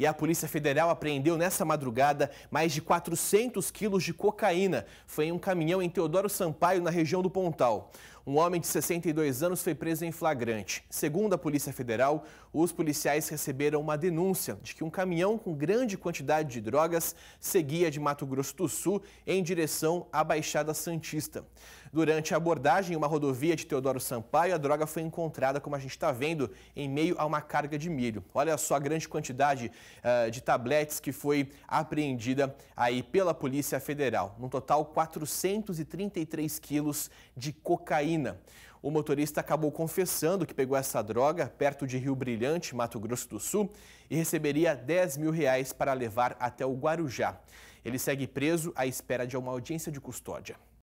E a Polícia Federal apreendeu nessa madrugada mais de 400 quilos de cocaína. Foi em um caminhão em Teodoro Sampaio, na região do Pontal. Um homem de 62 anos foi preso em flagrante. Segundo a Polícia Federal, os policiais receberam uma denúncia de que um caminhão com grande quantidade de drogas seguia de Mato Grosso do Sul em direção à Baixada Santista. Durante a abordagem em uma rodovia de Teodoro Sampaio, a droga foi encontrada, como a gente está vendo, em meio a uma carga de milho. Olha só a grande quantidade uh, de tabletes que foi apreendida aí pela Polícia Federal. No total, 433 quilos de cocaína cocaína. O motorista acabou confessando que pegou essa droga perto de Rio Brilhante, Mato Grosso do Sul, e receberia 10 mil reais para levar até o Guarujá. Ele segue preso à espera de uma audiência de custódia.